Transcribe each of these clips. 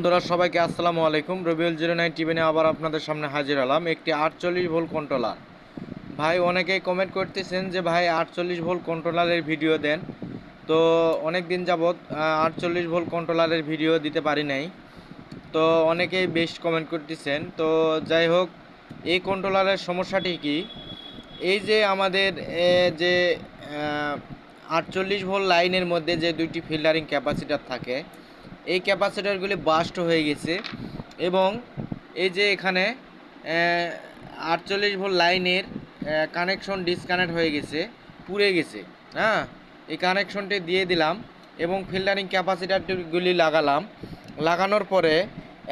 বন্ধুরা সবাইকে আসসালামু আলাইকুম রবিউল জিরো নাইন টিভিনে আবার আপনাদের সামনে হাজির হলাম একটি আটচল্লিশ ভোল কন্ট্রোলার ভাই অনেকেই কমেন্ট করতেছেন যে ভাই আটচল্লিশ ভোল কন্ট্রোলারের ভিডিও দেন তো অনেক দিন যাবৎ আটচল্লিশ ভোল কন্ট্রোলারের ভিডিও দিতে পারি নাই তো অনেকেই বেশ কমেন্ট করতেছেন তো যাই হোক এই কন্ট্রোলারের সমস্যাটি কি এই যে আমাদের যে আটচল্লিশ ভোল লাইনের মধ্যে যে দুইটি ফিল্টারিং ক্যাপাসিটার থাকে এই ক্যাপাসিটারগুলি বাস্ট হয়ে গেছে এবং এই যে এখানে আটচল্লিশ ভোল্ট লাইনের কানেকশন ডিসকানেক্ট হয়ে গেছে পুড়ে গেছে হ্যাঁ এই কানেকশনটি দিয়ে দিলাম এবং ফিল্টারিং ক্যাপাসিটারগুলি লাগালাম লাগানোর পরে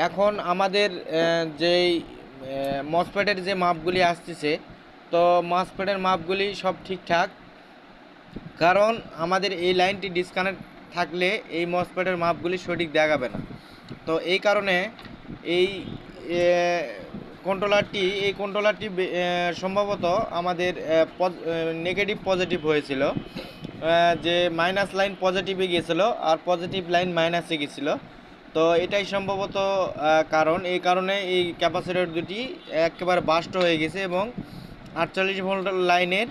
এখন আমাদের যেই মসপেটের যে মাপগুলি আসতেছে তো মসপেটের মাপগুলি সব ঠিকঠাক কারণ আমাদের এই লাইনটি ডিসকানেক্ট থাকলে এই মসপ্যাডের মাপগুলি সঠিক দেখাবে না তো এই কারণে এই কন্ট্রোলারটি এই কন্ট্রোলারটি সম্ভবত আমাদের নেগেটিভ পজিটিভ হয়েছিল যে মাইনাস লাইন পজিটিভে গিয়েছিলো আর পজিটিভ লাইন মাইনাসে গিয়েছিল তো এটাই সম্ভবত কারণ এই কারণে এই ক্যাপাসিটার দুটি একেবারে বাস্ট হয়ে গেছে এবং আটচল্লিশ ভোল্ট লাইনের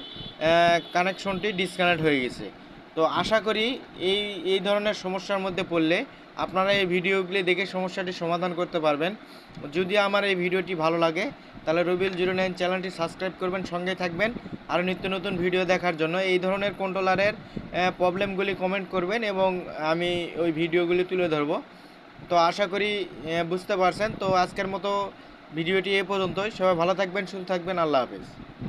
কানেকশনটি ডিসকানেক্ট হয়ে গেছে তো আশা করি এই এই ধরনের সমস্যার মধ্যে পড়লে আপনারা এই ভিডিওগুলি দেখে সমস্যাটি সমাধান করতে পারবেন যদি আমার এই ভিডিওটি ভালো লাগে তাহলে রবিল জিরো নাইন চ্যানেলটি সাবস্ক্রাইব করবেন সঙ্গে থাকবেন আর নিত্য নতুন ভিডিও দেখার জন্য এই ধরনের কন্ট্রোলারের প্রবলেমগুলি কমেন্ট করবেন এবং আমি ওই ভিডিওগুলি তুলে ধরব তো আশা করি বুঝতে পারছেন তো আজকের মতো ভিডিওটি এ পর্যন্তই সবাই ভালো থাকবেন সুস্থ থাকবেন আল্লাহ হাফিজ